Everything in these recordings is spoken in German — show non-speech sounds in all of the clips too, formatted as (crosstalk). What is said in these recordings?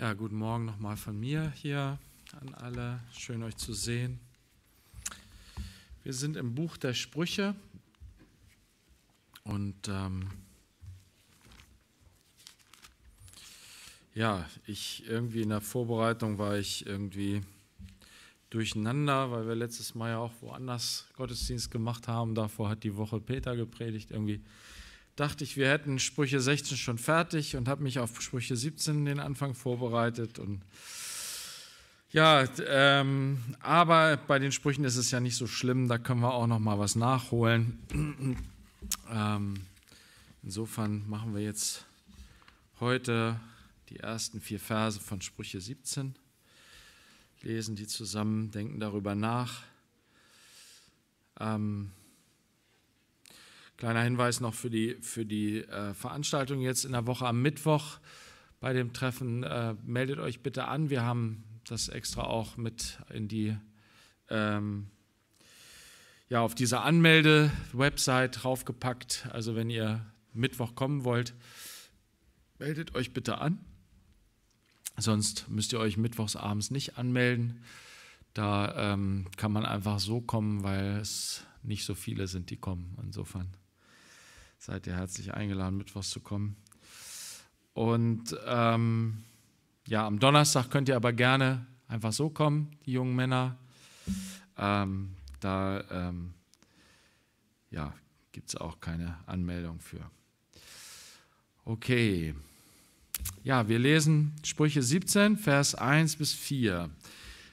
Ja, guten Morgen nochmal von mir hier an alle. Schön euch zu sehen. Wir sind im Buch der Sprüche und ähm, ja, ich irgendwie in der Vorbereitung war ich irgendwie durcheinander, weil wir letztes Mal ja auch woanders Gottesdienst gemacht haben. Davor hat die Woche Peter gepredigt. Irgendwie dachte ich, wir hätten Sprüche 16 schon fertig und habe mich auf Sprüche 17 den Anfang vorbereitet. Und ja, ähm, aber bei den Sprüchen ist es ja nicht so schlimm, da können wir auch noch mal was nachholen. (clears throat) ähm, insofern machen wir jetzt heute die ersten vier Verse von Sprüche 17, lesen die zusammen, denken darüber nach. Ähm, Kleiner Hinweis noch für die, für die äh, Veranstaltung jetzt in der Woche am Mittwoch bei dem Treffen. Äh, meldet euch bitte an. Wir haben das extra auch mit in die, ähm, ja, auf diese Anmelde-Website draufgepackt. Also, wenn ihr Mittwoch kommen wollt, meldet euch bitte an. Sonst müsst ihr euch mittwochs abends nicht anmelden. Da ähm, kann man einfach so kommen, weil es nicht so viele sind, die kommen. Insofern seid ihr herzlich eingeladen, mittwochs zu kommen. Und ähm, ja, am Donnerstag könnt ihr aber gerne einfach so kommen, die jungen Männer. Ähm, da ähm, ja, gibt es auch keine Anmeldung für. Okay. Ja, wir lesen Sprüche 17, Vers 1 bis 4.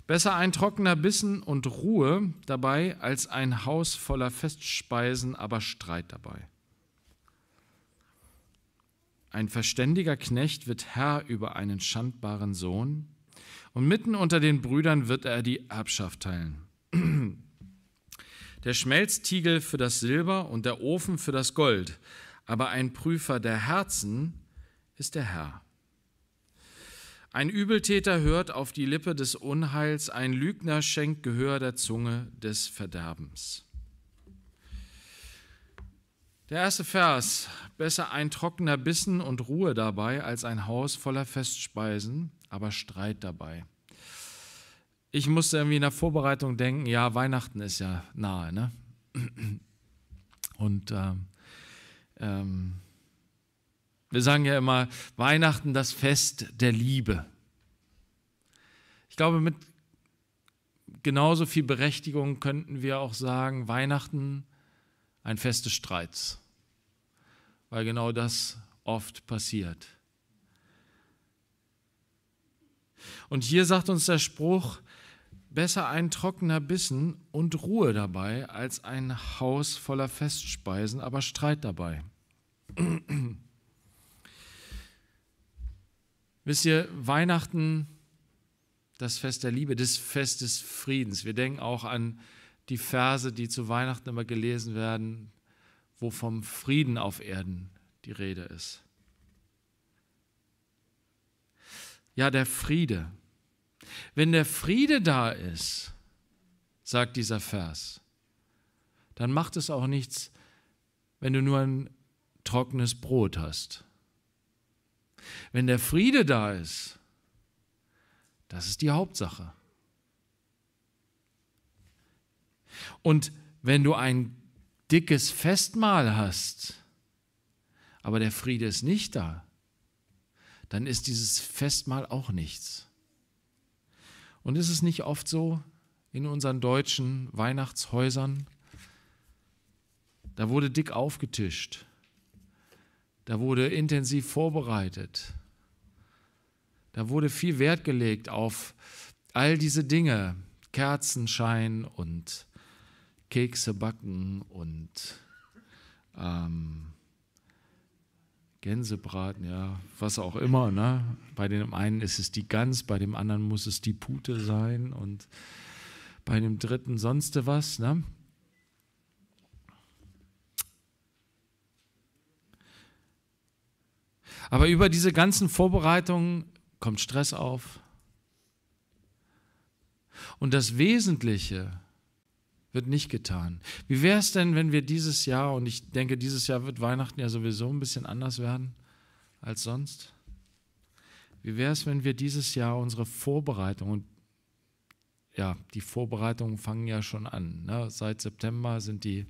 Besser ein trockener Bissen und Ruhe dabei, als ein Haus voller Festspeisen, aber Streit dabei. Ein verständiger Knecht wird Herr über einen schandbaren Sohn, und mitten unter den Brüdern wird er die Erbschaft teilen. Der Schmelztiegel für das Silber und der Ofen für das Gold, aber ein Prüfer der Herzen ist der Herr. Ein Übeltäter hört auf die Lippe des Unheils, ein Lügner schenkt Gehör der Zunge des Verderbens. Der erste Vers, besser ein trockener Bissen und Ruhe dabei als ein Haus voller Festspeisen, aber Streit dabei. Ich musste irgendwie in der Vorbereitung denken, ja, Weihnachten ist ja nahe, ne? (clears throat) Und ähm, ähm, wir sagen ja immer, Weihnachten das Fest der Liebe. Ich glaube, mit genauso viel Berechtigung könnten wir auch sagen, Weihnachten ein Fest des Streits, weil genau das oft passiert. Und hier sagt uns der Spruch, besser ein trockener Bissen und Ruhe dabei als ein Haus voller Festspeisen, aber Streit dabei. (clears throat) Wisst ihr, Weihnachten, das Fest der Liebe, das Fest des Friedens. Wir denken auch an die Verse, die zu Weihnachten immer gelesen werden, wo vom Frieden auf Erden die Rede ist. Ja, der Friede. Wenn der Friede da ist, sagt dieser Vers, dann macht es auch nichts, wenn du nur ein trockenes Brot hast. Wenn der Friede da ist, das ist die Hauptsache. Und wenn du ein dickes Festmahl hast, aber der Friede ist nicht da, dann ist dieses Festmahl auch nichts. Und ist es nicht oft so in unseren deutschen Weihnachtshäusern? Da wurde dick aufgetischt, da wurde intensiv vorbereitet, da wurde viel Wert gelegt auf all diese Dinge, Kerzenschein und Kekse backen und ähm, Gänsebraten, ja, was auch immer. Ne? Bei dem einen ist es die Gans, bei dem anderen muss es die Pute sein und bei dem dritten sonst was. Ne? Aber über diese ganzen Vorbereitungen kommt Stress auf. Und das Wesentliche wird nicht getan. Wie wäre es denn, wenn wir dieses Jahr, und ich denke, dieses Jahr wird Weihnachten ja sowieso ein bisschen anders werden als sonst, wie wäre es, wenn wir dieses Jahr unsere Vorbereitung und ja, die Vorbereitungen fangen ja schon an. Ne? Seit September sind die,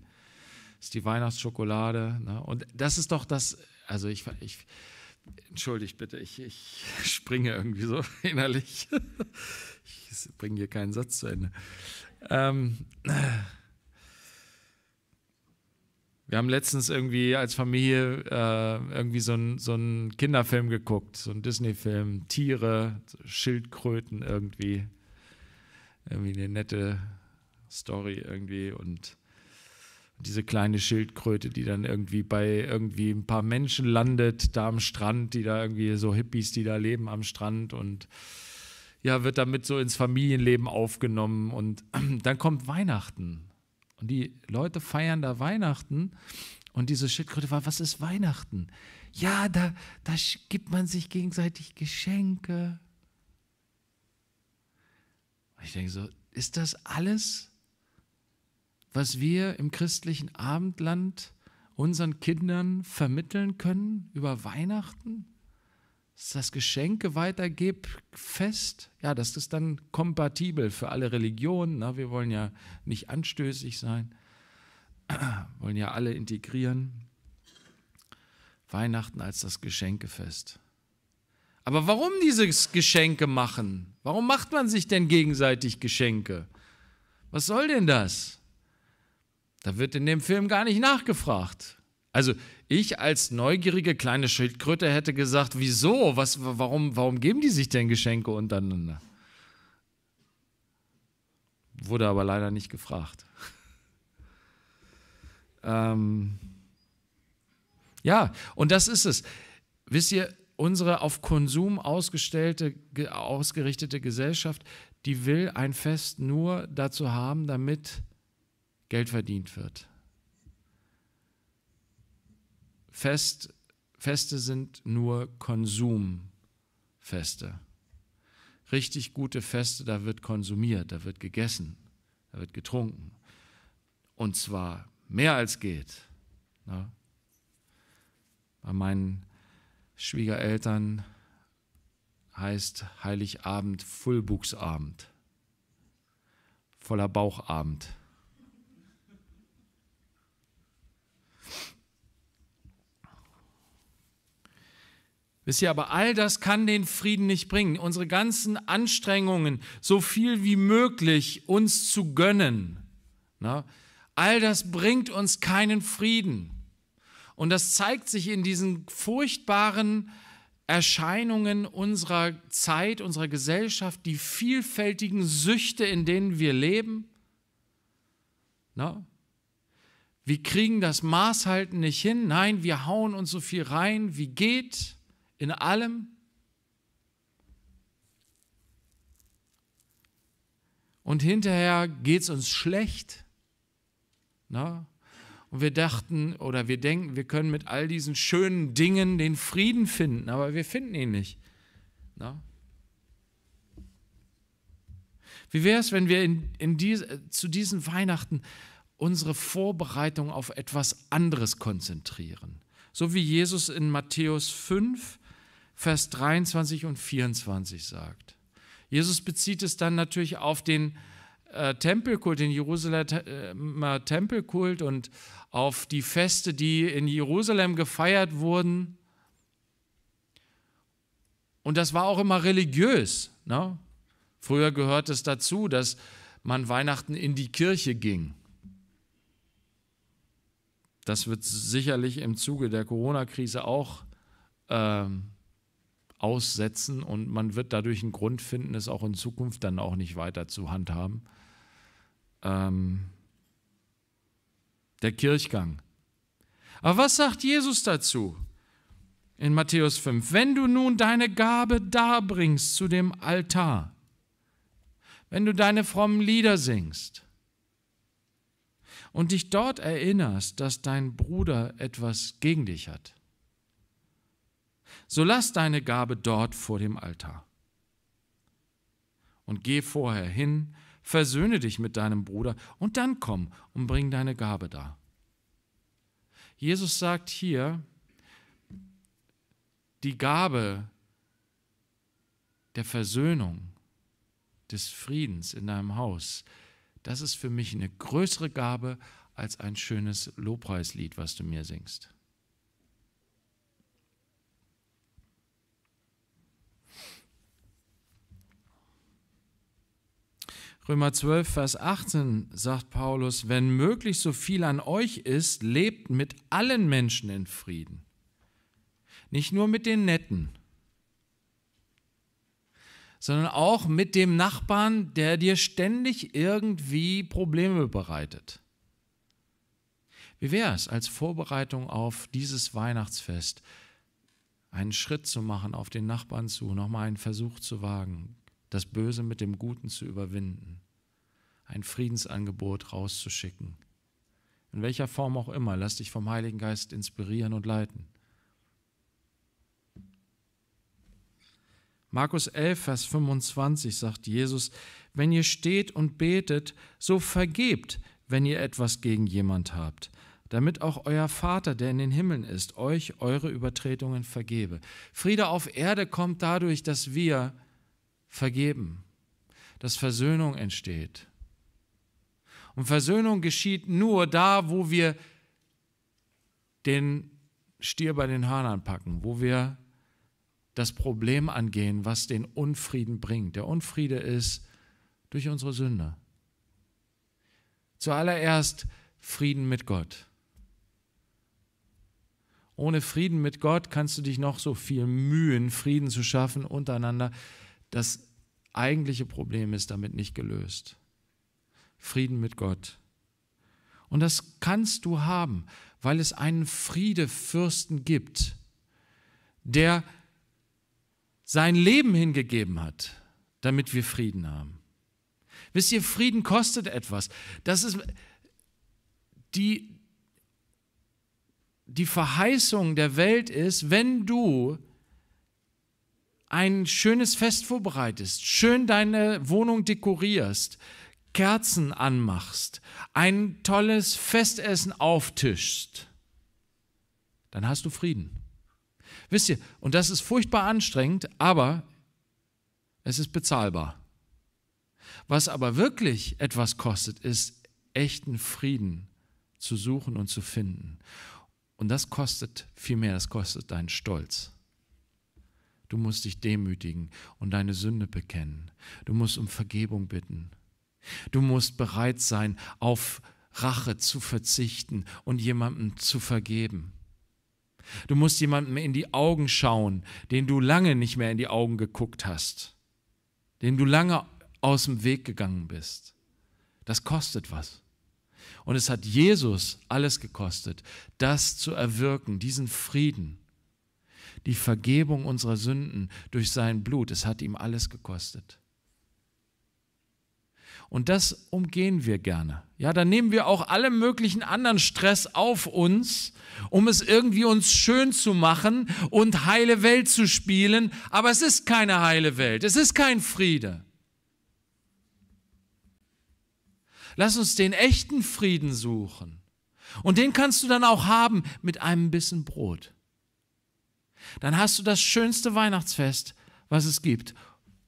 ist die Weihnachtsschokolade. Ne? Und das ist doch das, also ich, ich entschuldigt bitte, ich, ich (laughs) springe irgendwie so (laughs) innerlich. Ich bringe hier keinen Satz zu Ende. Ähm, wir haben letztens irgendwie als Familie äh, irgendwie so einen so einen Kinderfilm geguckt, so einen Disney-Film, Tiere, Schildkröten irgendwie. Irgendwie eine nette Story irgendwie und diese kleine Schildkröte, die dann irgendwie bei irgendwie ein paar Menschen landet, da am Strand, die da irgendwie so Hippies, die da leben am Strand und ja, wird damit so ins Familienleben aufgenommen. Und (clears throat) dann kommt Weihnachten. Und die Leute feiern da Weihnachten. Und diese Schildkröte war, was ist Weihnachten? Ja, da, da gibt man sich gegenseitig Geschenke. Und ich denke so, ist das alles, was wir im christlichen Abendland unseren Kindern vermitteln können über Weihnachten? das Geschenke weitergibt, fest. Ja, das ist dann kompatibel für alle Religionen. Na, wir wollen ja nicht anstößig sein, (clears throat) wollen ja alle integrieren. Weihnachten als das Geschenkefest. Aber warum dieses Geschenke machen? Warum macht man sich denn gegenseitig Geschenke? Was soll denn das? Da wird in dem Film gar nicht nachgefragt. Also ich als neugierige kleine Schildkröte hätte gesagt, wieso? Was, warum, warum geben die sich denn Geschenke untereinander? Wurde aber leider nicht gefragt. (laughs) ähm ja, und das ist es. Wisst ihr, unsere auf Konsum ausgestellte, ausgerichtete Gesellschaft, die will ein Fest nur dazu haben, damit Geld verdient wird. Fest, Feste sind nur Konsumfeste. Richtig gute Feste, da wird konsumiert, da wird gegessen, da wird getrunken. Und zwar mehr als geht. Ja. Ne? Bei meinen Schwiegereltern heißt Heiligabend Fullbuchsabend, voller Bauchabend. Wisst ihr, aber all das kann den Frieden nicht bringen. Unsere ganzen Anstrengungen, so viel wie möglich uns zu gönnen, na, all das bringt uns keinen Frieden. Und das zeigt sich in diesen furchtbaren Erscheinungen unserer Zeit, unserer Gesellschaft, die vielfältigen Süchte, in denen wir leben. Na, wir kriegen das Maßhalten nicht hin. Nein, wir hauen uns so viel rein, wie geht in allem und hinterher geht es uns schlecht. Na? Ne? Und wir dachten oder wir denken, wir können mit all diesen schönen Dingen den Frieden finden, aber wir finden ihn nicht. Na? Ne? Wie wäre es, wenn wir in, in dies, äh, zu diesen Weihnachten unsere Vorbereitung auf etwas anderes konzentrieren? So wie Jesus in Matthäus 5, Vers 23 und 24 sagt. Jesus bezieht es dann natürlich auf den äh, Tempelkult, den Jerusalemer äh, Tempelkult und auf die Feste, die in Jerusalem gefeiert wurden. Und das war auch immer religiös. Ne? Früher gehört es dazu, dass man Weihnachten in die Kirche ging. Das wird sicherlich im Zuge der Corona-Krise auch ähm, aussetzen und man wird dadurch einen Grund finden, es auch in Zukunft dann auch nicht weiter zu handhaben. Ähm, der Kirchgang. Aber was sagt Jesus dazu? In Matthäus 5, wenn du nun deine Gabe darbringst zu dem Altar, wenn du deine frommen Lieder singst und dich dort erinnerst, dass dein Bruder etwas gegen dich hat, so lass deine Gabe dort vor dem Altar. Und geh vorher hin, versöhne dich mit deinem Bruder und dann komm und bring deine Gabe da. Jesus sagt hier, die Gabe der Versöhnung, des Friedens in deinem Haus, das ist für mich eine größere Gabe als ein schönes Lobpreislied, was du mir singst. Römer 12, Vers 18 sagt Paulus, wenn möglich so viel an euch ist, lebt mit allen Menschen in Frieden. Nicht nur mit den Netten, sondern auch mit dem Nachbarn, der dir ständig irgendwie Probleme bereitet. Wie wäre es als Vorbereitung auf dieses Weihnachtsfest, einen Schritt zu machen auf den Nachbarn zu, nochmal einen Versuch zu wagen, das Böse mit dem Guten zu überwinden, ein Friedensangebot rauszuschicken. In welcher Form auch immer, lass dich vom Heiligen Geist inspirieren und leiten. Markus 11, Vers 25 sagt Jesus, wenn ihr steht und betet, so vergebt, wenn ihr etwas gegen jemand habt, damit auch euer Vater, der in den Himmeln ist, euch eure Übertretungen vergebe. Friede auf Erde kommt dadurch, dass wir vergeben, dass Versöhnung entsteht. Und Versöhnung geschieht nur da, wo wir den Stier bei den Hörnern packen, wo wir das Problem angehen, was den Unfrieden bringt. Der Unfriede ist durch unsere Sünde. Zuallererst Frieden mit Gott. Ohne Frieden mit Gott kannst du dich noch so viel mühen, Frieden zu schaffen untereinander. Das eigentliche Problem ist damit nicht gelöst. Frieden mit Gott. Und das kannst du haben, weil es einen Friedefürsten gibt, der sein Leben hingegeben hat, damit wir Frieden haben. Wisst ihr, Frieden kostet etwas. Das ist die, die Verheißung der Welt ist, wenn du ein schönes Fest vorbereitest, schön deine Wohnung dekorierst, Kerzen anmachst, ein tolles Festessen auftischst, dann hast du Frieden. Wisst ihr, und das ist furchtbar anstrengend, aber es ist bezahlbar. Was aber wirklich etwas kostet, ist echten Frieden zu suchen und zu finden. Und das kostet viel mehr, das kostet deinen Stolz. Du musst dich demütigen und deine Sünde bekennen. Du musst um Vergebung bitten. Du musst bereit sein, auf Rache zu verzichten und jemandem zu vergeben. Du musst jemandem in die Augen schauen, den du lange nicht mehr in die Augen geguckt hast, den du lange aus dem Weg gegangen bist. Das kostet was. Und es hat Jesus alles gekostet, das zu erwirken, diesen Frieden die Vergebung unserer Sünden durch sein Blut. Es hat ihm alles gekostet. Und das umgehen wir gerne. Ja, dann nehmen wir auch alle möglichen anderen Stress auf uns, um es irgendwie uns schön zu machen und heile Welt zu spielen. Aber es ist keine heile Welt. Es ist kein Friede. Lass uns den echten Frieden suchen. Und den kannst du dann auch haben mit einem Bissen Brot dann hast du das schönste Weihnachtsfest, was es gibt.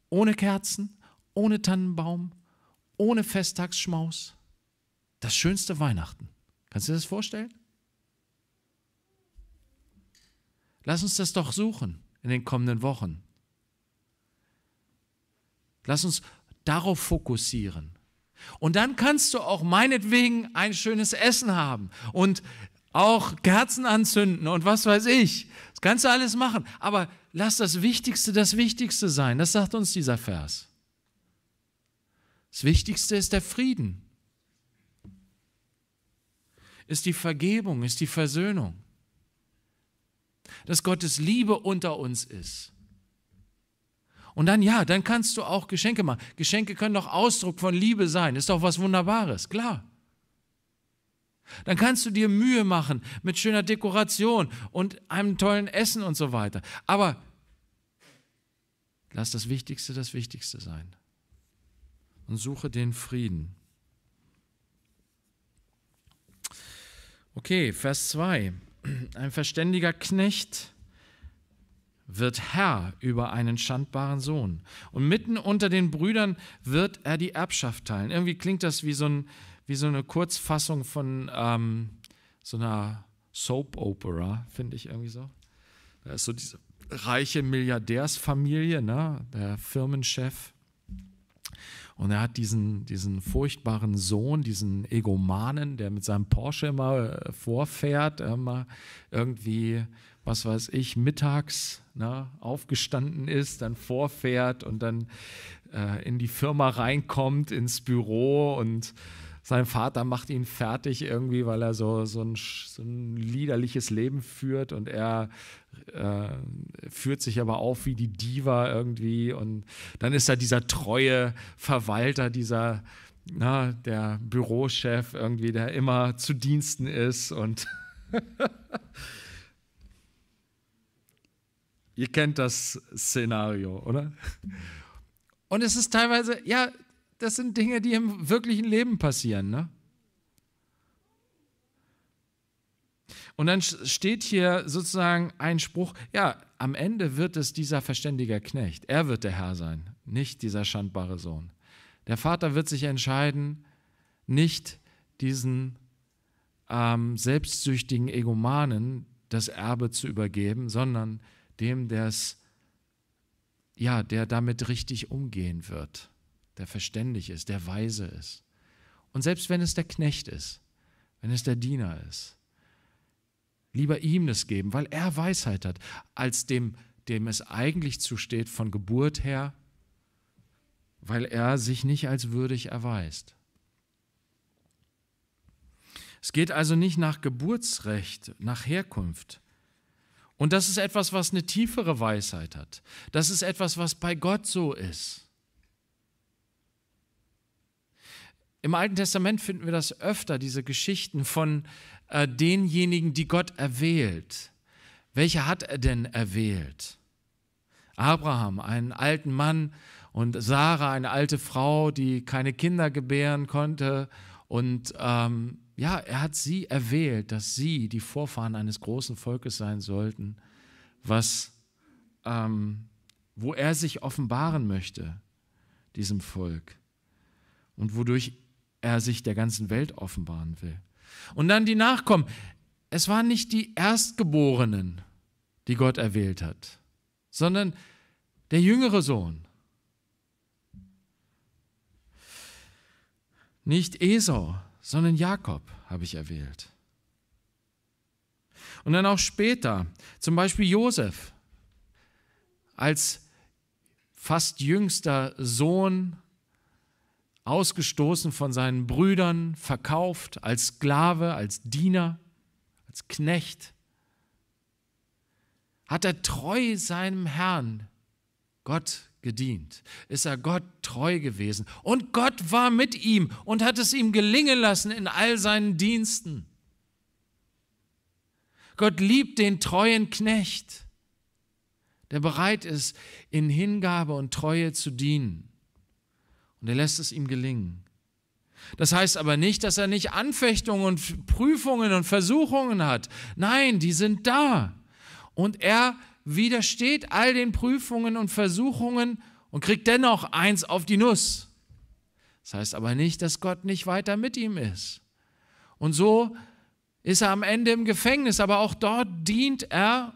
Ohne Kerzen, ohne Tannenbaum, ohne Festtagsschmaus. Das schönste Weihnachten. Kannst du dir das vorstellen? Lass uns das doch suchen in den kommenden Wochen. Lass uns darauf fokussieren. Und dann kannst du auch meinetwegen ein schönes Essen haben und auch Kerzen anzünden und was weiß ich. Das kannst du alles machen, aber lass das Wichtigste das Wichtigste sein. Das sagt uns dieser Vers. Das Wichtigste ist der Frieden, ist die Vergebung, ist die Versöhnung, dass Gottes Liebe unter uns ist. Und dann ja, dann kannst du auch Geschenke machen. Geschenke können doch Ausdruck von Liebe sein, ist doch was Wunderbares, klar. Dann kannst du dir Mühe machen mit schöner Dekoration und einem tollen Essen und so weiter. Aber lass das Wichtigste das Wichtigste sein und suche den Frieden. Okay, Vers 2. Ein verständiger Knecht wird Herr über einen schandbaren Sohn. Und mitten unter den Brüdern wird er die Erbschaft teilen. Irgendwie klingt das wie so ein, wie so eine Kurzfassung von ähm, so einer Soap-Opera, finde ich irgendwie so. Da ist so diese reiche Milliardärsfamilie, ne? der Firmenchef. Und er hat diesen, diesen furchtbaren Sohn, diesen Egomanen, der mit seinem Porsche immer äh, vorfährt, immer irgendwie, was weiß ich, mittags ne, aufgestanden ist, dann vorfährt und dann äh, in die Firma reinkommt, ins Büro und sein Vater macht ihn fertig irgendwie, weil er so, so, ein, so ein liederliches Leben führt und er äh, führt sich aber auf wie die Diva irgendwie und dann ist er dieser treue Verwalter, dieser, na, der Bürochef irgendwie, der immer zu Diensten ist und (laughs) ihr kennt das Szenario, oder? Und es ist teilweise, ja, das sind Dinge, die im wirklichen Leben passieren. Ne? Und dann steht hier sozusagen ein Spruch, ja, am Ende wird es dieser verständige Knecht. Er wird der Herr sein, nicht dieser schandbare Sohn. Der Vater wird sich entscheiden, nicht diesen ähm, selbstsüchtigen Egomanen das Erbe zu übergeben, sondern dem, der's, ja, der damit richtig umgehen wird der verständig ist, der weise ist. Und selbst wenn es der Knecht ist, wenn es der Diener ist, lieber ihm das geben, weil er Weisheit hat, als dem, dem es eigentlich zusteht von Geburt her, weil er sich nicht als würdig erweist. Es geht also nicht nach Geburtsrecht, nach Herkunft. Und das ist etwas, was eine tiefere Weisheit hat. Das ist etwas, was bei Gott so ist. Im Alten Testament finden wir das öfter, diese Geschichten von äh, denjenigen, die Gott erwählt. Welche hat er denn erwählt? Abraham, einen alten Mann, und Sarah, eine alte Frau, die keine Kinder gebären konnte. Und ähm, ja, er hat sie erwählt, dass sie die Vorfahren eines großen Volkes sein sollten, was, ähm, wo er sich offenbaren möchte, diesem Volk. Und wodurch er sich der ganzen Welt offenbaren will. Und dann die Nachkommen. Es waren nicht die Erstgeborenen, die Gott erwählt hat, sondern der jüngere Sohn. Nicht Esau, sondern Jakob habe ich erwählt. Und dann auch später, zum Beispiel Josef, als fast jüngster Sohn ausgestoßen von seinen Brüdern, verkauft als Sklave, als Diener, als Knecht, hat er treu seinem Herrn, Gott, gedient, ist er Gott treu gewesen. Und Gott war mit ihm und hat es ihm gelingen lassen in all seinen Diensten. Gott liebt den treuen Knecht, der bereit ist, in Hingabe und Treue zu dienen. Und er lässt es ihm gelingen. Das heißt aber nicht, dass er nicht Anfechtungen und Prüfungen und Versuchungen hat. Nein, die sind da. Und er widersteht all den Prüfungen und Versuchungen und kriegt dennoch eins auf die Nuss. Das heißt aber nicht, dass Gott nicht weiter mit ihm ist. Und so ist er am Ende im Gefängnis, aber auch dort dient er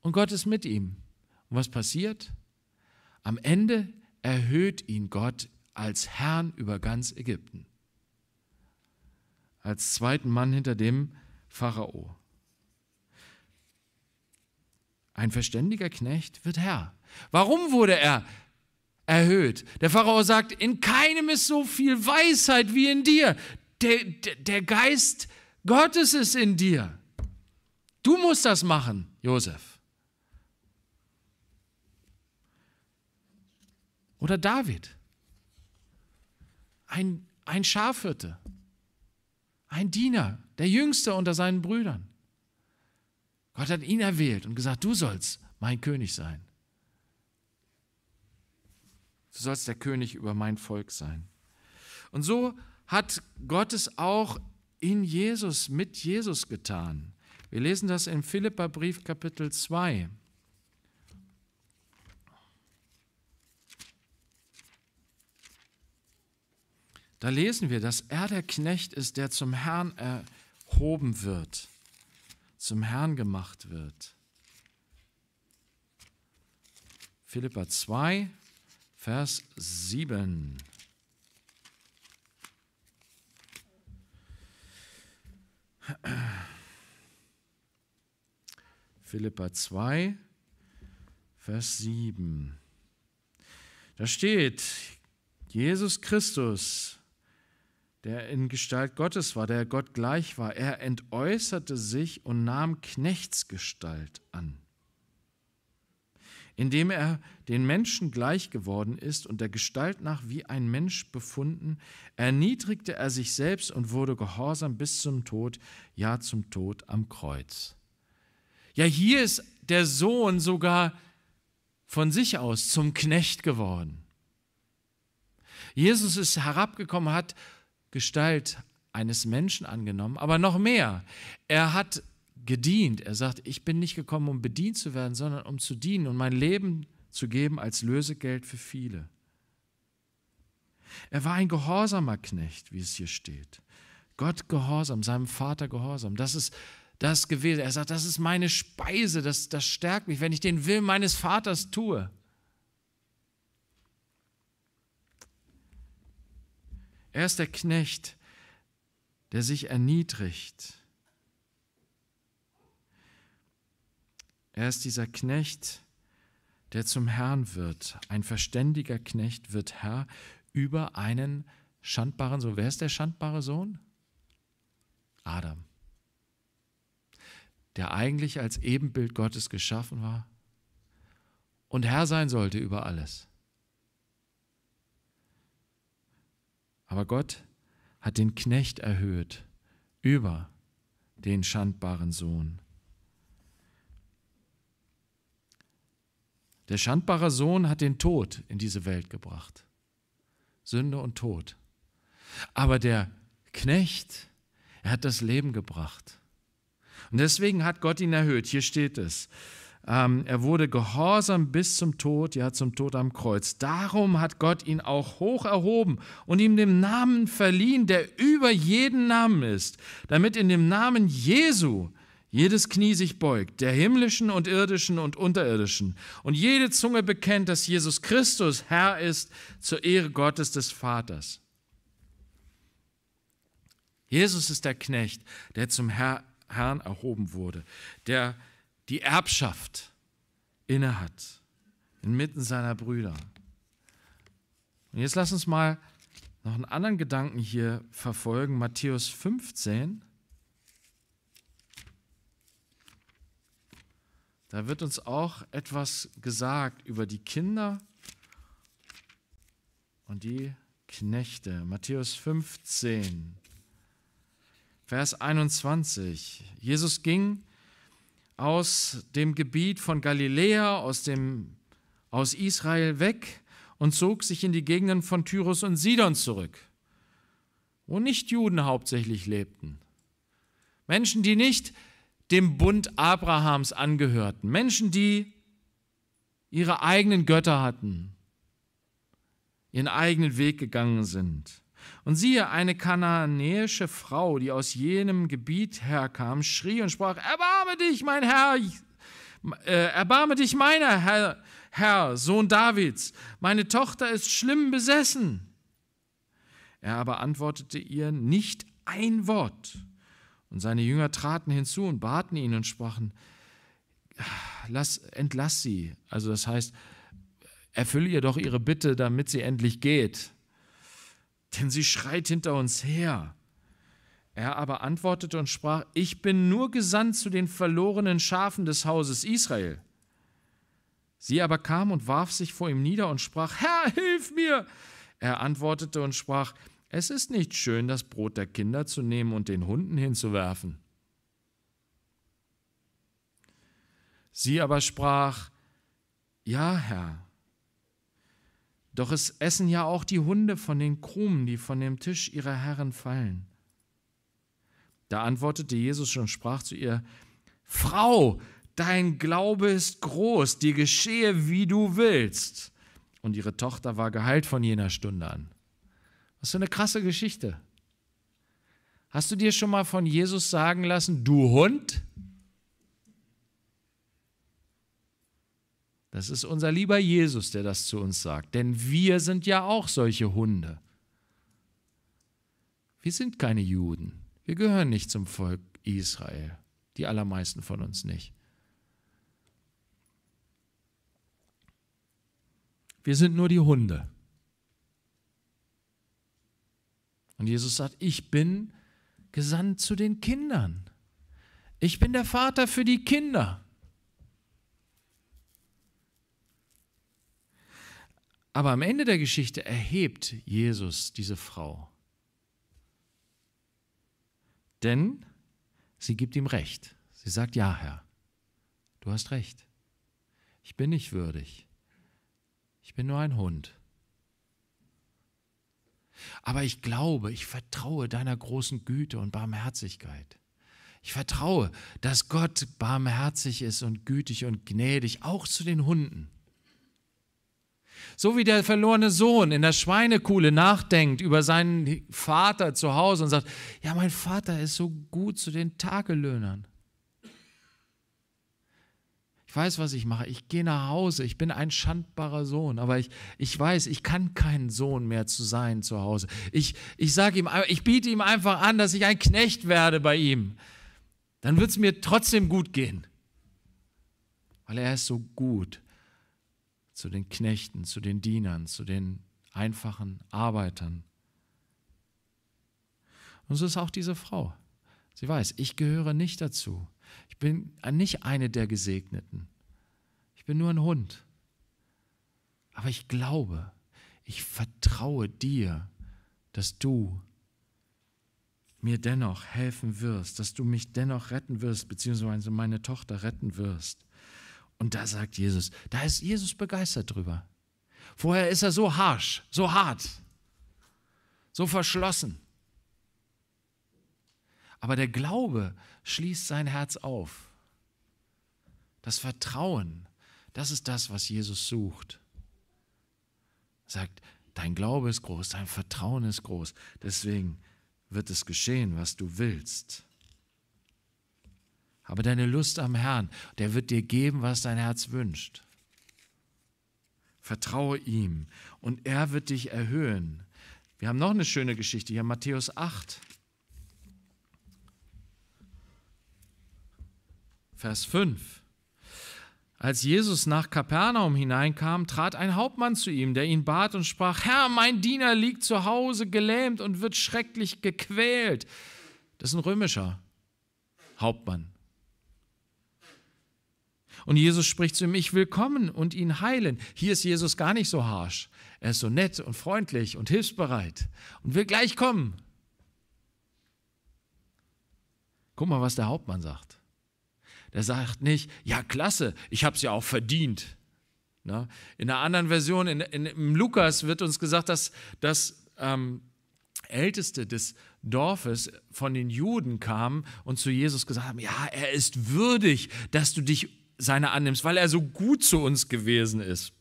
und Gott ist mit ihm. Und was passiert? Am Ende erhöht ihn Gott als Herrn über ganz Ägypten, als zweiten Mann hinter dem Pharao. Ein verständiger Knecht wird Herr. Warum wurde er erhöht? Der Pharao sagt, in keinem ist so viel Weisheit wie in dir. Der, der, Geist Gottes ist in dir. Du musst das machen, Josef. Oder David. Ein, ein Schafhirte. Ein Diener, der Jüngste unter seinen Brüdern. Gott hat ihn erwählt und gesagt, du sollst mein König sein. Du sollst der König über mein Volk sein. Und so hat Gott es auch in Jesus, mit Jesus getan. Wir lesen das im Philipperbrief Kapitel 2. da lesen wir, dass er der Knecht ist, der zum Herrn erhoben wird, zum Herrn gemacht wird. Philippa 2, Vers 7. Philippa 2, Vers 7. Da steht, Jesus Christus der in Gestalt Gottes war, der Gott gleich war. Er entäußerte sich und nahm Knechtsgestalt an. Indem er den Menschen gleich geworden ist und der Gestalt nach wie ein Mensch befunden, erniedrigte er sich selbst und wurde gehorsam bis zum Tod, ja zum Tod am Kreuz. Ja, hier ist der Sohn sogar von sich aus zum Knecht geworden. Jesus ist herabgekommen, hat Gestalt eines Menschen angenommen, aber noch mehr. Er hat gedient. Er sagt, ich bin nicht gekommen, um bedient zu werden, sondern um zu dienen und mein Leben zu geben als Lösegeld für viele. Er war ein gehorsamer Knecht, wie es hier steht. Gott gehorsam, seinem Vater gehorsam. Das ist das gewesen. Er sagt, das ist meine Speise, das, das stärkt mich, wenn ich den Willen meines Vaters tue. Er ist der Knecht, der sich erniedrigt. Er ist dieser Knecht, der zum Herrn wird. Ein verständiger Knecht wird Herr über einen schandbaren Sohn. Wer ist der schandbare Sohn? Adam, der eigentlich als Ebenbild Gottes geschaffen war und Herr sein sollte über alles. Aber Gott hat den Knecht erhöht über den schandbaren Sohn. Der schandbare Sohn hat den Tod in diese Welt gebracht. Sünde und Tod. Aber der Knecht, er hat das Leben gebracht. Und deswegen hat Gott ihn erhöht. Hier steht es. Ähm, er wurde gehorsam bis zum Tod, ja zum Tod am Kreuz. Darum hat Gott ihn auch hoch erhoben und ihm den Namen verliehen, der über jeden Namen ist, damit in dem Namen Jesu jedes Knie sich beugt, der himmlischen und irdischen und unterirdischen, und jede Zunge bekennt, dass Jesus Christus Herr ist zur Ehre Gottes des Vaters. Jesus ist der Knecht, der zum Herr, Herrn erhoben wurde, der die Erbschaft innehat, inmitten seiner Brüder. Und jetzt lass uns mal noch einen anderen Gedanken hier verfolgen. Matthäus 15. Da wird uns auch etwas gesagt über die Kinder und die Knechte. Matthäus 15, Vers 21. Jesus ging aus dem Gebiet von Galiläa, aus, dem, aus Israel weg und zog sich in die Gegenden von Tyrus und Sidon zurück, wo nicht Juden hauptsächlich lebten. Menschen, die nicht dem Bund Abrahams angehörten, Menschen, die ihre eigenen Götter hatten, ihren eigenen Weg gegangen sind. Und siehe, eine kananäische Frau, die aus jenem Gebiet herkam, schrie und sprach, erbarme dich, mein Herr, äh, erbarme dich meiner Herr, Herr, Sohn Davids, meine Tochter ist schlimm besessen. Er aber antwortete ihr nicht ein Wort. Und seine Jünger traten hinzu und baten ihn und sprachen, lass, entlass sie. Also das heißt, erfülle ihr doch ihre Bitte, damit sie endlich geht denn sie schreit hinter uns her. Er aber antwortete und sprach, ich bin nur gesandt zu den verlorenen Schafen des Hauses Israel. Sie aber kam und warf sich vor ihm nieder und sprach, Herr, hilf mir! Er antwortete und sprach, es ist nicht schön, das Brot der Kinder zu nehmen und den Hunden hinzuwerfen. Sie aber sprach, Ja, Herr, doch es essen ja auch die Hunde von den Krumen, die von dem Tisch ihrer Herren fallen. Da antwortete Jesus und sprach zu ihr, Frau, dein Glaube ist groß, dir geschehe, wie du willst. Und ihre Tochter war geheilt von jener Stunde an. Was für eine krasse Geschichte. Hast du dir schon mal von Jesus sagen lassen, du Hund? Das ist unser lieber Jesus, der das zu uns sagt. Denn wir sind ja auch solche Hunde. Wir sind keine Juden. Wir gehören nicht zum Volk Israel. Die allermeisten von uns nicht. Wir sind nur die Hunde. Und Jesus sagt, ich bin gesandt zu den Kindern. Ich bin der Vater für die Kinder. Aber am Ende der Geschichte erhebt Jesus diese Frau. Denn sie gibt ihm Recht. Sie sagt, ja Herr, du hast recht. Ich bin nicht würdig. Ich bin nur ein Hund. Aber ich glaube, ich vertraue deiner großen Güte und Barmherzigkeit. Ich vertraue, dass Gott barmherzig ist und gütig und gnädig, auch zu den Hunden. So wie der verlorene Sohn in der Schweinekuhle nachdenkt über seinen Vater zu Hause und sagt, ja, mein Vater ist so gut zu den Tagelöhnern. Ich weiß, was ich mache. Ich gehe nach Hause. Ich bin ein schandbarer Sohn. Aber ich, ich weiß, ich kann kein Sohn mehr zu sein zu Hause. Ich, ich sage ihm, ich biete ihm einfach an, dass ich ein Knecht werde bei ihm. Dann wird es mir trotzdem gut gehen. Weil er ist so gut zu den Knechten, zu den Dienern, zu den einfachen Arbeitern. Und so ist auch diese Frau. Sie weiß, ich gehöre nicht dazu. Ich bin nicht eine der Gesegneten. Ich bin nur ein Hund. Aber ich glaube, ich vertraue dir, dass du mir dennoch helfen wirst, dass du mich dennoch retten wirst, beziehungsweise meine Tochter retten wirst. Und da sagt Jesus, da ist Jesus begeistert drüber. Vorher ist er so harsh, so hart, so verschlossen. Aber der Glaube schließt sein Herz auf. Das Vertrauen, das ist das, was Jesus sucht. Er sagt, dein Glaube ist groß, dein Vertrauen ist groß. Deswegen wird es geschehen, was du willst. Aber deine Lust am Herrn, der wird dir geben, was dein Herz wünscht. Vertraue ihm und er wird dich erhöhen. Wir haben noch eine schöne Geschichte hier, Matthäus 8, Vers 5. Als Jesus nach Kapernaum hineinkam, trat ein Hauptmann zu ihm, der ihn bat und sprach, Herr, mein Diener liegt zu Hause gelähmt und wird schrecklich gequält. Das ist ein römischer Hauptmann. Und Jesus spricht zu ihm, ich will kommen und ihn heilen. Hier ist Jesus gar nicht so harsch. Er ist so nett und freundlich und hilfsbereit und will gleich kommen. Guck mal, was der Hauptmann sagt. Der sagt nicht, ja klasse, ich habe es ja auch verdient. Na? In einer anderen Version, in, in, im Lukas wird uns gesagt, dass das ähm, Älteste des Dorfes von den Juden kam und zu Jesus gesagt haben, ja, er ist würdig, dass du dich seine annimmst, weil er so gut zu uns gewesen ist.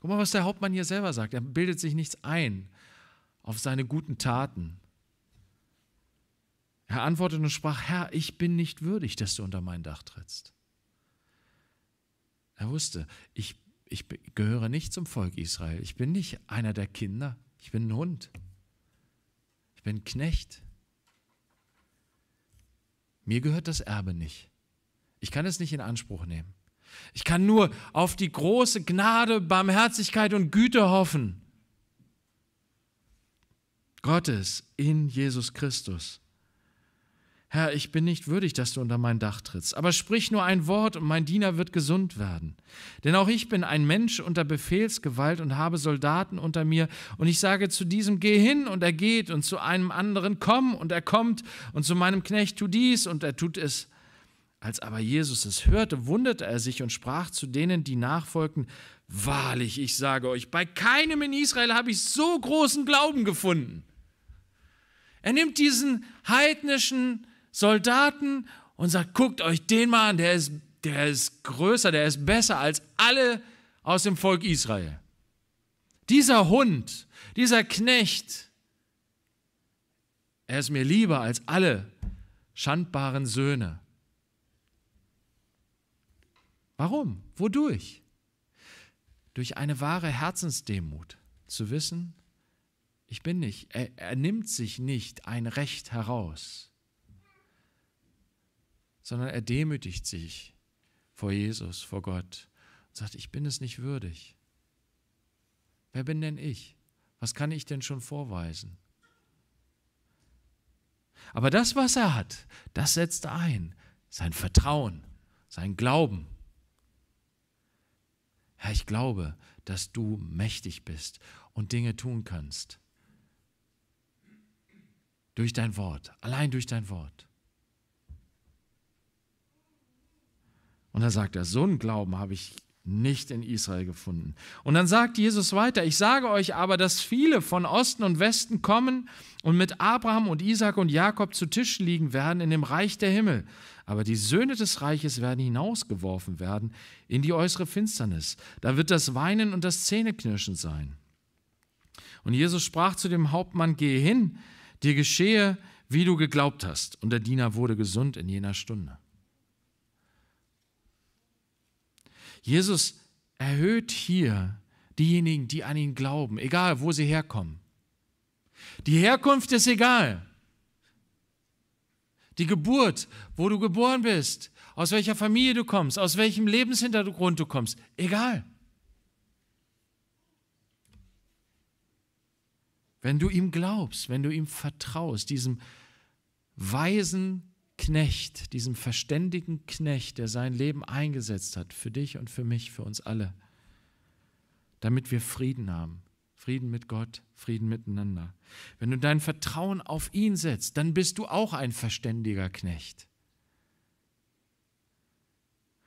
Guck mal, was der Hauptmann hier selber sagt. Er bildet sich nichts ein auf seine guten Taten. Er antwortet und sprach, Herr, ich bin nicht würdig, dass du unter mein Dach trittst. Er wusste, ich, ich gehöre nicht zum Volk Israel. Ich bin nicht einer der Kinder. Ich bin ein Hund. Ich bin ein Knecht. Mir gehört das Erbe nicht. Ich kann es nicht in Anspruch nehmen. Ich kann nur auf die große Gnade, Barmherzigkeit und Güte hoffen. Gottes in Jesus Christus. Herr, ich bin nicht würdig, dass du unter mein Dach trittst, aber sprich nur ein Wort und mein Diener wird gesund werden. Denn auch ich bin ein Mensch unter Befehlsgewalt und habe Soldaten unter mir. Und ich sage zu diesem, geh hin und er geht, und zu einem anderen, komm und er kommt, und zu meinem Knecht, tu dies und er tut es. Als aber Jesus es hörte, wunderte er sich und sprach zu denen, die nachfolgten, Wahrlich, ich sage euch, bei keinem in Israel habe ich so großen Glauben gefunden. Er nimmt diesen heidnischen Soldaten und sagt, guckt euch den mal an, der ist, der ist größer, der ist besser als alle aus dem Volk Israel. Dieser Hund, dieser Knecht, er ist mir lieber als alle schandbaren Söhne. Warum? Wodurch? Durch eine wahre Herzensdemut zu wissen, ich bin nicht, er, er nimmt sich nicht ein Recht heraus, sondern er demütigt sich vor Jesus, vor Gott und sagt, ich bin es nicht würdig. Wer bin denn ich? Was kann ich denn schon vorweisen? Aber das, was er hat, das setzt ein. Sein Vertrauen, sein Glauben, Herr, ich glaube, dass du mächtig bist und Dinge tun kannst. Durch dein Wort, allein durch dein Wort. Und da sagt er, so einen Glauben habe ich nicht in Israel gefunden. Und dann sagt Jesus weiter, ich sage euch aber, dass viele von Osten und Westen kommen und mit Abraham und Isaac und Jakob zu Tisch liegen werden in dem Reich der Himmel. Aber die Söhne des Reiches werden hinausgeworfen werden in die äußere Finsternis. Da wird das Weinen und das Zähneknirschen sein. Und Jesus sprach zu dem Hauptmann, gehe hin, dir geschehe, wie du geglaubt hast. Und der Diener wurde gesund in jener Stunde. Jesus erhöht hier diejenigen, die an ihn glauben, egal wo sie herkommen. Die Herkunft ist egal. Die Geburt, wo du geboren bist, aus welcher Familie du kommst, aus welchem Lebenshintergrund du kommst, egal. Wenn du ihm glaubst, wenn du ihm vertraust, diesem weisen Knecht, diesem verständigen Knecht, der sein Leben eingesetzt hat, für dich und für mich, für uns alle, damit wir Frieden haben. Frieden mit Gott, Frieden miteinander. Wenn du dein Vertrauen auf ihn setzt, dann bist du auch ein verständiger Knecht.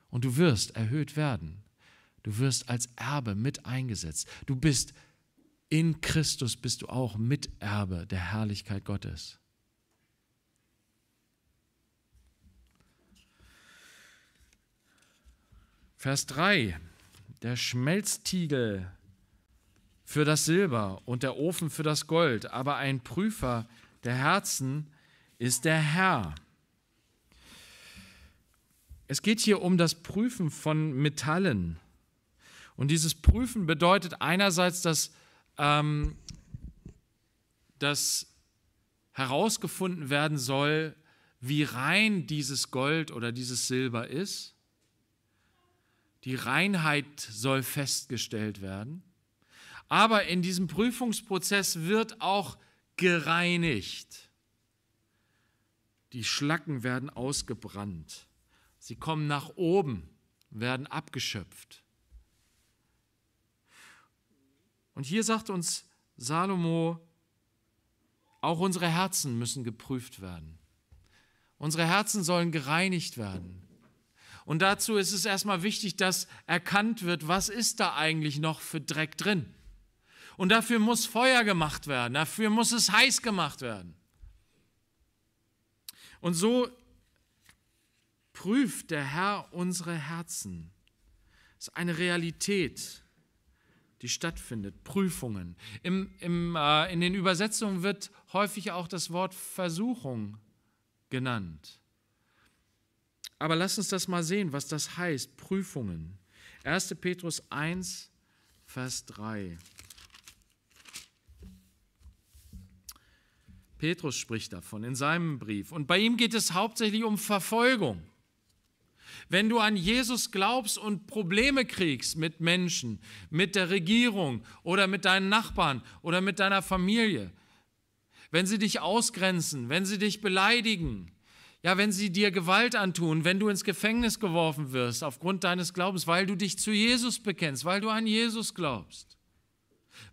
Und du wirst erhöht werden. Du wirst als Erbe mit eingesetzt. Du bist in Christus bist du auch Miterbe der Herrlichkeit Gottes. Vers 3, der Schmelztiegel für das Silber und der Ofen für das Gold, aber ein Prüfer der Herzen ist der Herr. Es geht hier um das Prüfen von Metallen. Und dieses Prüfen bedeutet einerseits, dass, ähm, dass herausgefunden werden soll, wie rein dieses Gold oder dieses Silber ist die Reinheit soll festgestellt werden. Aber in diesem Prüfungsprozess wird auch gereinigt. Die Schlacken werden ausgebrannt. Sie kommen nach oben, werden abgeschöpft. Und hier sagt uns Salomo, auch unsere Herzen müssen geprüft werden. Unsere Herzen sollen gereinigt werden. Und dazu ist es erstmal wichtig, dass erkannt wird, was ist da eigentlich noch für Dreck drin. Und dafür muss Feuer gemacht werden, dafür muss es heiß gemacht werden. Und so prüft der Herr unsere Herzen. Das ist eine Realität, die stattfindet. Prüfungen. Im, im, äh, in den Übersetzungen wird häufig auch das Wort Versuchung genannt. Aber lass uns das mal sehen, was das heißt, Prüfungen. 1. Petrus 1, Vers 3. Petrus spricht davon in seinem Brief. Und bei ihm geht es hauptsächlich um Verfolgung. Wenn du an Jesus glaubst und Probleme kriegst mit Menschen, mit der Regierung oder mit deinen Nachbarn oder mit deiner Familie, wenn sie dich ausgrenzen, wenn sie dich beleidigen, ja, wenn sie dir Gewalt antun, wenn du ins Gefängnis geworfen wirst aufgrund deines Glaubens, weil du dich zu Jesus bekennst, weil du an Jesus glaubst,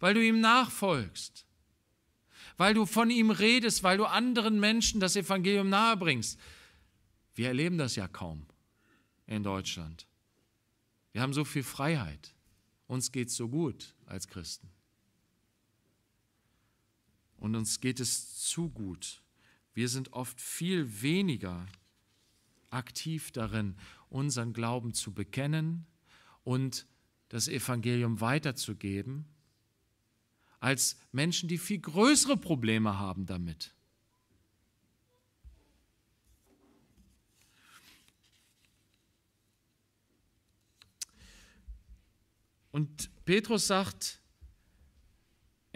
weil du ihm nachfolgst, weil du von ihm redest, weil du anderen Menschen das Evangelium nahebringst. Wir erleben das ja kaum in Deutschland. Wir haben so viel Freiheit. Uns geht es so gut als Christen. Und uns geht es zu gut. Wir sind oft viel weniger aktiv darin, unseren Glauben zu bekennen und das Evangelium weiterzugeben, als Menschen, die viel größere Probleme haben damit. Und Petrus sagt,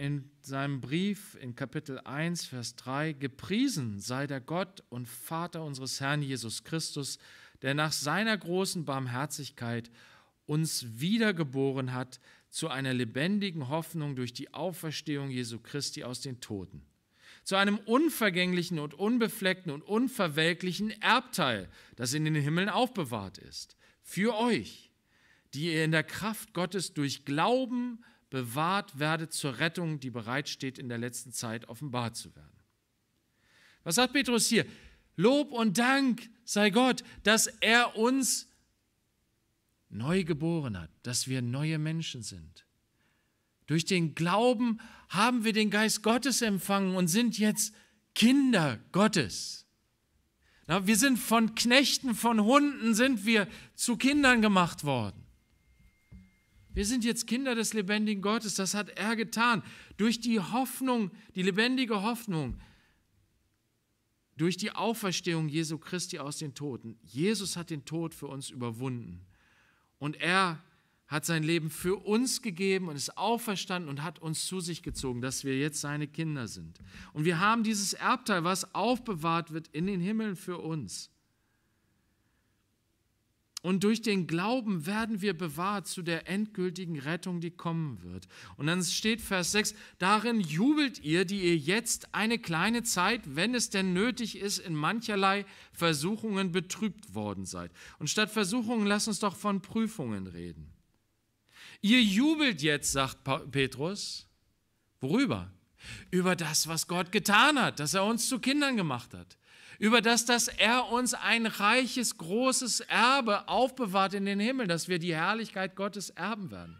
in seinem Brief in Kapitel 1, Vers 3, gepriesen sei der Gott und Vater unseres Herrn Jesus Christus, der nach seiner großen Barmherzigkeit uns wiedergeboren hat zu einer lebendigen Hoffnung durch die Auferstehung Jesu Christi aus den Toten, zu einem unvergänglichen und unbefleckten und unverwelklichen Erbteil, das in den Himmeln aufbewahrt ist, für euch, die ihr in der Kraft Gottes durch Glauben bewahrt werdet zur Rettung, die bereitsteht, in der letzten Zeit offenbart zu werden. Was sagt Petrus hier? Lob und Dank sei Gott, dass er uns neu geboren hat, dass wir neue Menschen sind. Durch den Glauben haben wir den Geist Gottes empfangen und sind jetzt Kinder Gottes. Na, wir sind von Knechten, von Hunden sind wir zu Kindern gemacht worden. Wir sind jetzt Kinder des lebendigen Gottes, das hat er getan. Durch die Hoffnung, die lebendige Hoffnung, durch die Auferstehung Jesu Christi aus den Toten. Jesus hat den Tod für uns überwunden. Und er hat sein Leben für uns gegeben und ist auferstanden und hat uns zu sich gezogen, dass wir jetzt seine Kinder sind. Und wir haben dieses Erbteil, was aufbewahrt wird in den Himmeln für uns. Und durch den Glauben werden wir bewahrt zu der endgültigen Rettung, die kommen wird. Und dann steht Vers 6, darin jubelt ihr, die ihr jetzt eine kleine Zeit, wenn es denn nötig ist, in mancherlei Versuchungen betrübt worden seid. Und statt Versuchungen lasst uns doch von Prüfungen reden. Ihr jubelt jetzt, sagt Petrus. Worüber? Über das, was Gott getan hat, dass er uns zu Kindern gemacht hat über das, dass er uns ein reiches, großes Erbe aufbewahrt in den Himmel, dass wir die Herrlichkeit Gottes erben werden,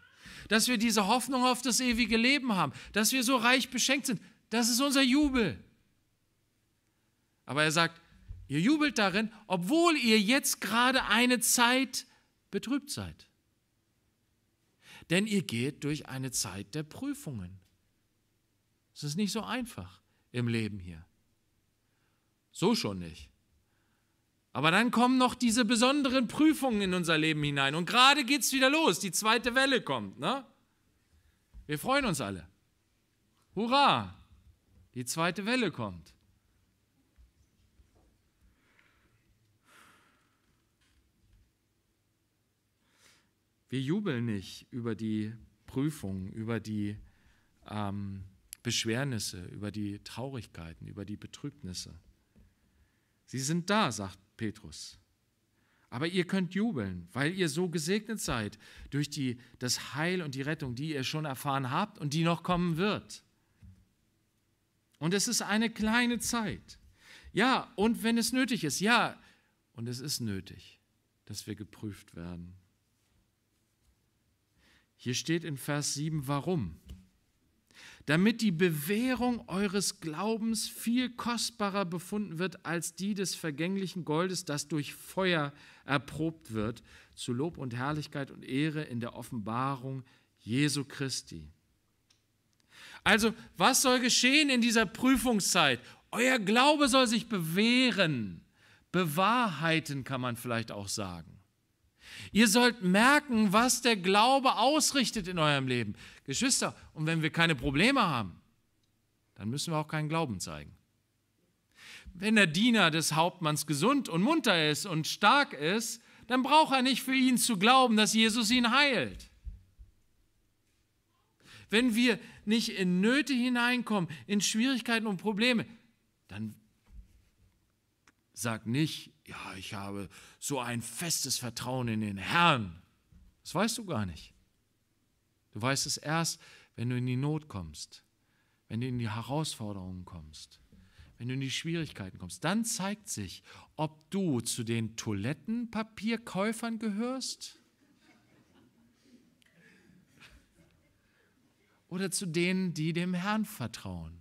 dass wir diese Hoffnung auf das ewige Leben haben, dass wir so reich beschenkt sind. Das ist unser Jubel. Aber er sagt, ihr jubelt darin, obwohl ihr jetzt gerade eine Zeit betrübt seid. Denn ihr geht durch eine Zeit der Prüfungen. Es ist nicht so einfach im Leben hier. So schon nicht. Aber dann kommen noch diese besonderen Prüfungen in unser Leben hinein. Und gerade geht es wieder los. Die zweite Welle kommt. Ne? Wir freuen uns alle. Hurra! Die zweite Welle kommt. Wir jubeln nicht über die Prüfungen, über die ähm, Beschwernisse, über die Traurigkeiten, über die Betrübnisse. Sie sind da, sagt Petrus. Aber ihr könnt jubeln, weil ihr so gesegnet seid durch die, das Heil und die Rettung, die ihr schon erfahren habt und die noch kommen wird. Und es ist eine kleine Zeit. Ja, und wenn es nötig ist, ja, und es ist nötig, dass wir geprüft werden. Hier steht in Vers 7, warum damit die Bewährung eures Glaubens viel kostbarer befunden wird als die des vergänglichen Goldes, das durch Feuer erprobt wird, zu Lob und Herrlichkeit und Ehre in der Offenbarung Jesu Christi. Also, was soll geschehen in dieser Prüfungszeit? Euer Glaube soll sich bewähren, bewahrheiten kann man vielleicht auch sagen. Ihr sollt merken, was der Glaube ausrichtet in eurem Leben. Geschwister, und wenn wir keine Probleme haben, dann müssen wir auch keinen Glauben zeigen. Wenn der Diener des Hauptmanns gesund und munter ist und stark ist, dann braucht er nicht für ihn zu glauben, dass Jesus ihn heilt. Wenn wir nicht in Nöte hineinkommen, in Schwierigkeiten und Probleme, dann sagt nicht, ja, ich habe so ein festes Vertrauen in den Herrn. Das weißt du gar nicht. Du weißt es erst, wenn du in die Not kommst, wenn du in die Herausforderungen kommst, wenn du in die Schwierigkeiten kommst. Dann zeigt sich, ob du zu den Toilettenpapierkäufern gehörst oder zu denen, die dem Herrn vertrauen.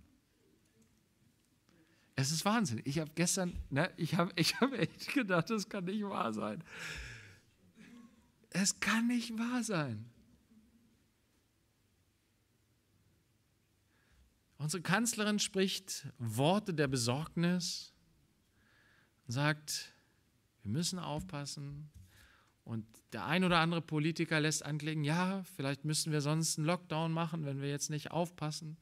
Es ist Wahnsinn. Ich habe gestern, ne, ich habe ich hab echt gedacht, das kann nicht wahr sein. Es kann nicht wahr sein. Unsere Kanzlerin spricht Worte der Besorgnis und sagt, wir müssen aufpassen. Und der ein oder andere Politiker lässt anklingen, ja, vielleicht müssen wir sonst einen Lockdown machen, wenn wir jetzt nicht aufpassen.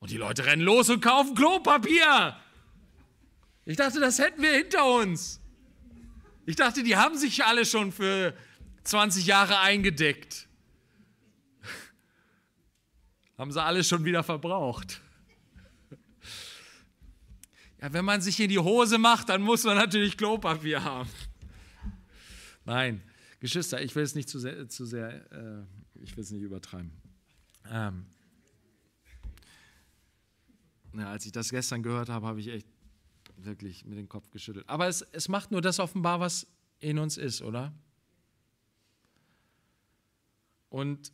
Und die Leute rennen los und kaufen Klopapier. Ich dachte, das hätten wir hinter uns. Ich dachte, die haben sich alle schon für 20 Jahre eingedeckt. haben sie alle schon wieder verbraucht. Ja, wenn man sich in die Hose macht, dann muss man natürlich Klopapier haben. Nein, Geschwister, ich will es nicht zu sehr, zu sehr äh, ich will es nicht übertreiben. Ähm, ja, als ich das gestern gehört habe, habe ich echt wirklich mit dem Kopf geschüttelt. Aber es, es macht nur das offenbar, was in uns ist, oder? Und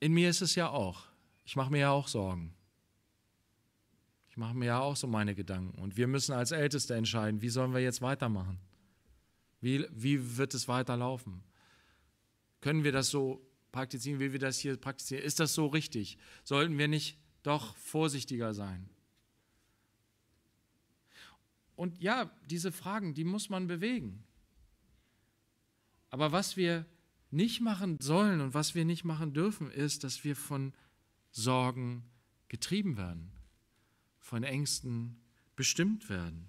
in mir ist es ja auch. Ich mache mir ja auch Sorgen. Ich mache mir ja auch so meine Gedanken. Und wir müssen als Älteste entscheiden, wie sollen wir jetzt weitermachen? Wie, wie wird es weiterlaufen? Können wir das so praktizieren, wie wir das hier praktizieren? Ist das so richtig? Sollten wir nicht doch vorsichtiger sein. Und ja, diese Fragen, die muss man bewegen. Aber was wir nicht machen sollen und was wir nicht machen dürfen, ist, dass wir von Sorgen getrieben werden, von Ängsten bestimmt werden.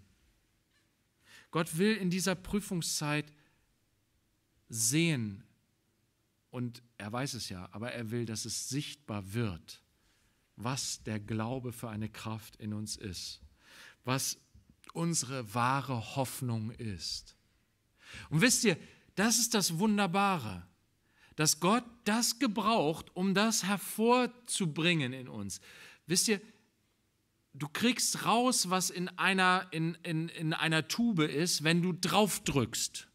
Gott will in dieser Prüfungszeit sehen, und er weiß es ja, aber er will, dass es sichtbar wird, was der Glaube für eine Kraft in uns ist, was unsere wahre Hoffnung ist. Und wisst ihr, das ist das Wunderbare, dass Gott das gebraucht, um das hervorzubringen in uns. Wisst ihr, du kriegst raus, was in einer, in, in, in einer Tube ist, wenn du draufdrückst.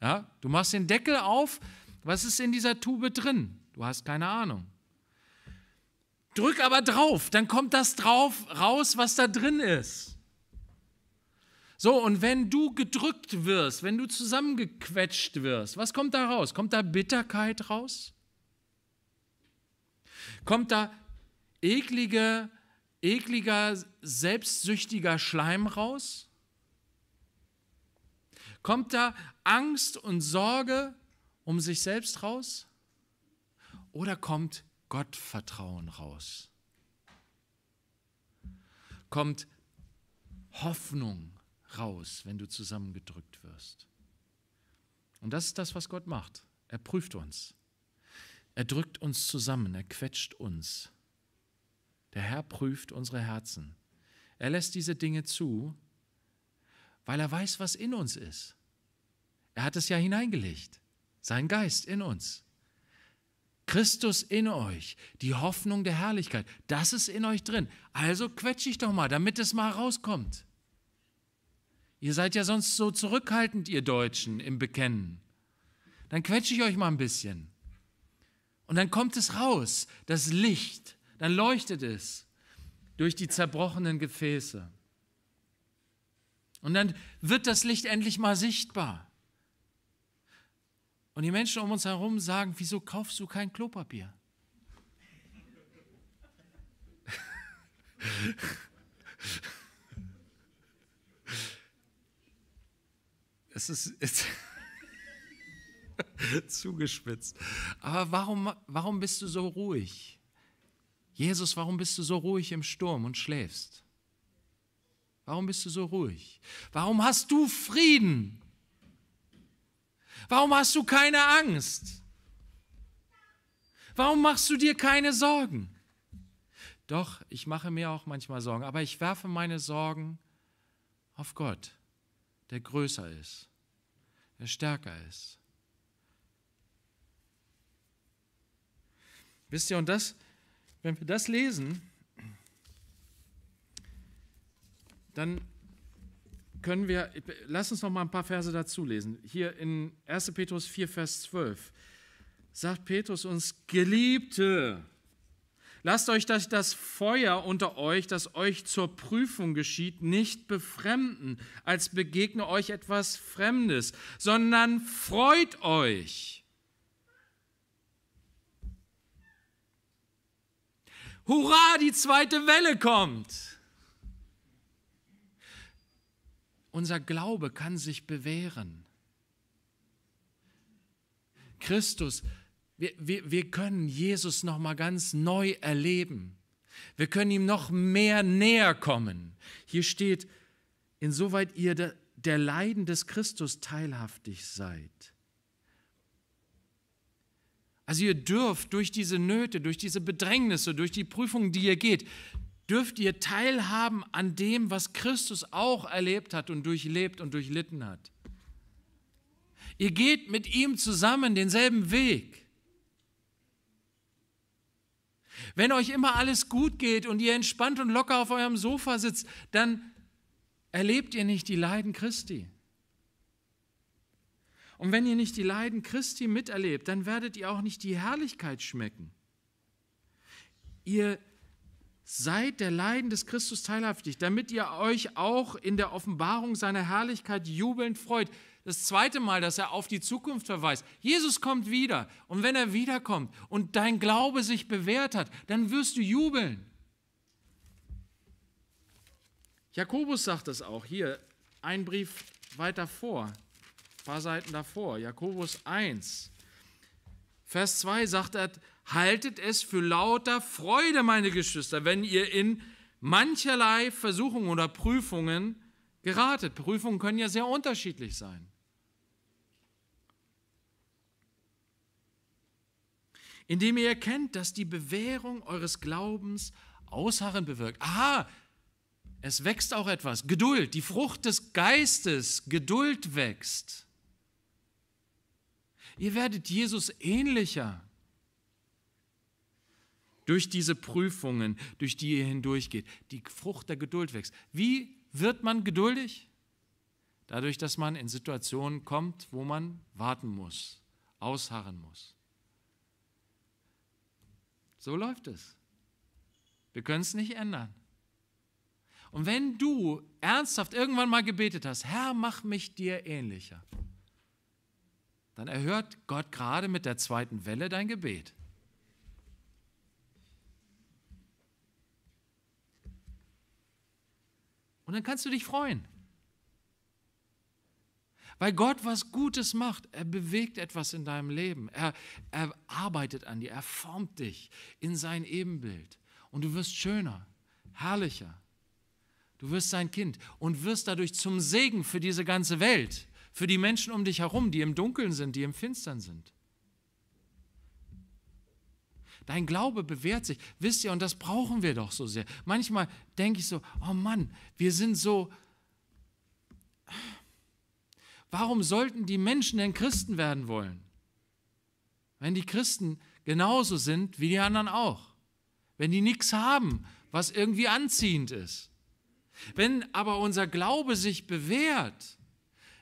Ja? Du machst den Deckel auf, was ist in dieser Tube drin? Du hast keine Ahnung. Drück aber drauf, dann kommt das drauf raus, was da drin ist. So, und wenn du gedrückt wirst, wenn du zusammengequetscht wirst, was kommt da raus? Kommt da Bitterkeit raus? Kommt da eklige, ekliger, selbstsüchtiger Schleim raus? Kommt da Angst und Sorge um sich selbst raus? Oder kommt Gottvertrauen raus. Kommt Hoffnung raus, wenn du zusammengedrückt wirst. Und das ist das, was Gott macht. Er prüft uns. Er drückt uns zusammen, er quetscht uns. Der Herr prüft unsere Herzen. Er lässt diese Dinge zu, weil er weiß, was in uns ist. Er hat es ja hineingelegt, sein Geist in uns. Christus in euch, die Hoffnung der Herrlichkeit, das ist in euch drin. Also quetsche ich doch mal, damit es mal rauskommt. Ihr seid ja sonst so zurückhaltend, ihr Deutschen, im Bekennen. Dann quetsche ich euch mal ein bisschen. Und dann kommt es raus, das Licht, dann leuchtet es durch die zerbrochenen Gefäße. Und dann wird das Licht endlich mal sichtbar. Und die Menschen um uns herum sagen, wieso kaufst du kein Klopapier? (laughs) Es ist jetzt (laughs) zugespitzt. Aber warum, warum bist du so ruhig? Jesus, warum bist du so ruhig im Sturm und schläfst? Warum bist du so ruhig? Warum hast du Frieden? Warum hast du keine Angst? Warum machst du dir keine Sorgen? Doch, ich mache mir auch manchmal Sorgen, aber ich werfe meine Sorgen auf Gott, der größer ist, der stärker ist. Wisst ihr, und das, wenn wir das lesen, dann können wir, lass uns noch mal ein paar Verse dazu lesen. Hier in 1. Petrus 4, Vers 12 sagt Petrus uns, Geliebte, lasst euch das, das Feuer unter euch, das euch zur Prüfung geschieht, nicht befremden, als begegne euch etwas Fremdes, sondern freut euch. Hurra, die zweite Welle kommt! Unser Glaube kann sich bewähren. Christus, wir, wir, wir können Jesus nochmal ganz neu erleben. Wir können ihm noch mehr näher kommen. Hier steht, insoweit ihr der, der Leiden des Christus teilhaftig seid. Also ihr dürft durch diese Nöte, durch diese Bedrängnisse, durch die Prüfungen, die ihr geht, dürft ihr teilhaben an dem, was Christus auch erlebt hat und durchlebt und durchlitten hat. Ihr geht mit ihm zusammen denselben Weg. Wenn euch immer alles gut geht und ihr entspannt und locker auf eurem Sofa sitzt, dann erlebt ihr nicht die Leiden Christi. Und wenn ihr nicht die Leiden Christi miterlebt, dann werdet ihr auch nicht die Herrlichkeit schmecken. Ihr Seid der Leiden des Christus teilhaftig, damit ihr euch auch in der Offenbarung seiner Herrlichkeit jubelnd freut. Das zweite Mal, dass er auf die Zukunft verweist. Jesus kommt wieder. Und wenn er wiederkommt und dein Glaube sich bewährt hat, dann wirst du jubeln. Jakobus sagt das auch hier, ein Brief weiter vor, ein paar Seiten davor, Jakobus 1. Vers 2 sagt er, haltet es für lauter Freude, meine Geschwister, wenn ihr in mancherlei Versuchungen oder Prüfungen geratet. Prüfungen können ja sehr unterschiedlich sein. Indem ihr erkennt, dass die Bewährung eures Glaubens Ausharren bewirkt. Aha, es wächst auch etwas. Geduld, die Frucht des Geistes, Geduld wächst. Ihr werdet Jesus ähnlicher durch diese Prüfungen, durch die ihr hindurchgeht, die Frucht der Geduld wächst. Wie wird man geduldig? Dadurch, dass man in Situationen kommt, wo man warten muss, ausharren muss. So läuft es. Wir können es nicht ändern. Und wenn du ernsthaft irgendwann mal gebetet hast, Herr, mach mich dir ähnlicher, dann erhört Gott gerade mit der zweiten Welle dein Gebet. Und dann kannst du dich freuen. Weil Gott was Gutes macht. Er bewegt etwas in deinem Leben. Er, er arbeitet an dir. Er formt dich in sein Ebenbild. Und du wirst schöner, herrlicher. Du wirst sein Kind und wirst dadurch zum Segen für diese ganze Welt, für die Menschen um dich herum, die im Dunkeln sind, die im Finstern sind. Dein Glaube bewährt sich. Wisst ihr, und das brauchen wir doch so sehr. Manchmal denke ich so, oh Mann, wir sind so... Warum sollten die Menschen denn Christen werden wollen? Wenn die Christen genauso sind wie die anderen auch. Wenn die nichts haben, was irgendwie anziehend ist. Wenn aber unser Glaube sich bewährt,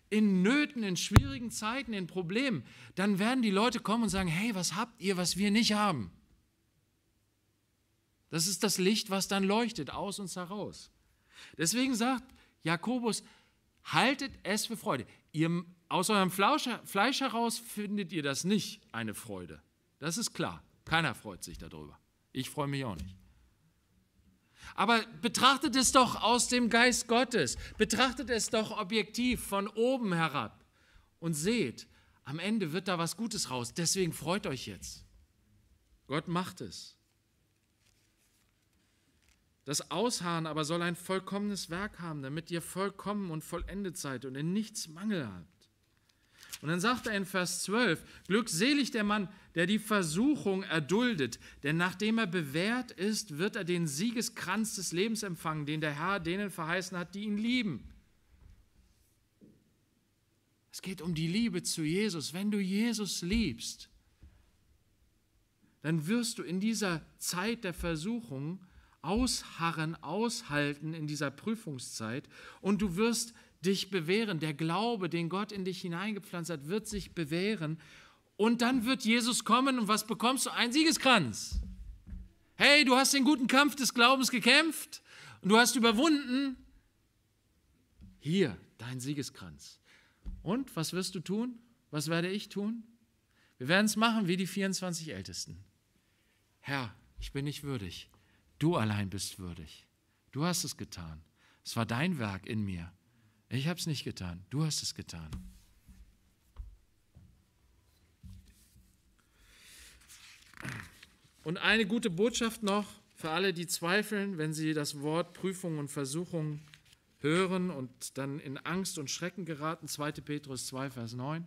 in Nöten, in schwierigen Zeiten, in Problemen, dann werden die Leute kommen und sagen, hey, was habt ihr, was wir nicht haben? Das ist das Licht, was dann leuchtet, aus uns heraus. Deswegen sagt Jakobus, haltet es für Freude. Ihr, aus eurem Fleisch heraus findet ihr das nicht eine Freude. Das ist klar. Keiner freut sich darüber. Ich freue mich auch nicht. Aber betrachtet es doch aus dem Geist Gottes. Betrachtet es doch objektiv von oben herab und seht, am Ende wird da was Gutes raus. Deswegen freut euch jetzt. Gott macht es. Das Ausharren aber soll ein vollkommenes Werk haben, damit ihr vollkommen und vollendet seid und in nichts Mangel habt. Und dann sagt er in Vers 12, glückselig der Mann, der die Versuchung erduldet, denn nachdem er bewährt ist, wird er den Siegeskranz des Lebens empfangen, den der Herr denen verheißen hat, die ihn lieben. Es geht um die Liebe zu Jesus. Wenn du Jesus liebst, dann wirst du in dieser Zeit der Versuchung ausharren, aushalten in dieser Prüfungszeit und du wirst dich bewähren. Der Glaube, den Gott in dich hineingepflanzt hat, wird sich bewähren. Und dann wird Jesus kommen und was bekommst du? Ein Siegeskranz. Hey, du hast den guten Kampf des Glaubens gekämpft und du hast überwunden. Hier, dein Siegeskranz. Und was wirst du tun? Was werde ich tun? Wir werden es machen wie die 24 Ältesten. Herr, ich bin nicht würdig, Du allein bist würdig. Du hast es getan. Es war dein Werk in mir. Ich habe es nicht getan. Du hast es getan. Und eine gute Botschaft noch für alle, die zweifeln, wenn sie das Wort Prüfung und Versuchung hören und dann in Angst und Schrecken geraten. 2. Petrus 2, Vers 9.